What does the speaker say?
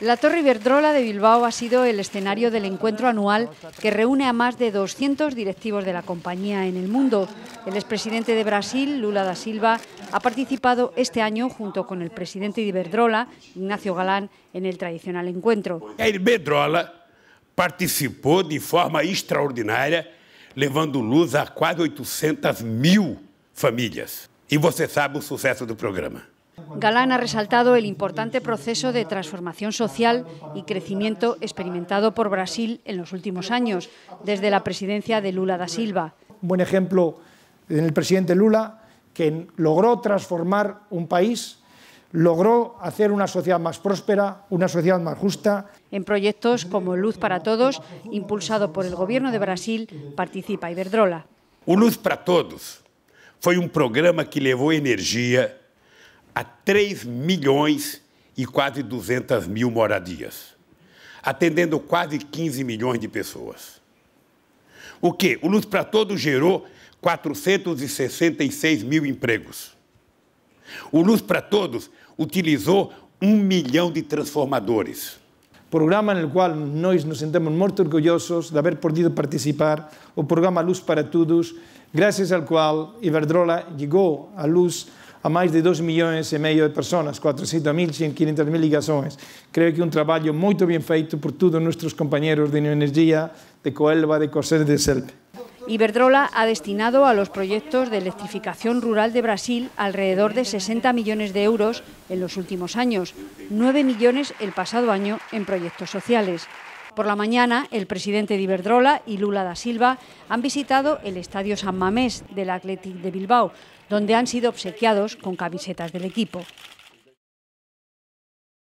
La Torre Iberdrola de Bilbao ha sido el escenario del encuentro anual que reúne a más de 200 directivos de la compañía en el mundo. El expresidente de Brasil, Lula da Silva, ha participado este año junto con el presidente de Iberdrola, Ignacio Galán, en el tradicional encuentro. Iberdrola participó de forma extraordinaria, levando luz a casi 800 mil familias. Y e usted sabe el suceso del programa. Galán ha resaltado el importante proceso de transformación social y crecimiento experimentado por Brasil en los últimos años, desde la presidencia de Lula da Silva. Un buen ejemplo en el presidente Lula, que logró transformar un país logró hacer una sociedad más próspera, una sociedad más justa. En proyectos como Luz para Todos, impulsado por el Gobierno de Brasil, participa Iberdrola. Luz para Todos fue un programa que llevó energía a 3 milhões e quase 200 mil moradias, atendendo quase 15 milhões de pessoas. O que? O Luz para Todos gerou 466 mil empregos. O Luz para Todos utilizou um milhão de transformadores programa en el cual nos, nos sentimos muito orgullosos de haber podido participar, o programa Luz para Todos, graças ao qual Iberdrola chegou à luz a mais de 2 milhões e meio de pessoas, 400 mil, 400.000, mil ligações. Creio que um trabalho muito bem feito por todos nossos companheiros de Energia de Coelva, de Corsair de Selpe. Iberdrola ha destinado a los proyectos de electrificación rural de Brasil alrededor de 60 millones de euros en los últimos años, 9 millones el pasado año en proyectos sociales. Por la mañana, el presidente de Iberdrola y Lula da Silva han visitado el Estadio San Mamés del Athletic de Bilbao, donde han sido obsequiados con camisetas del equipo.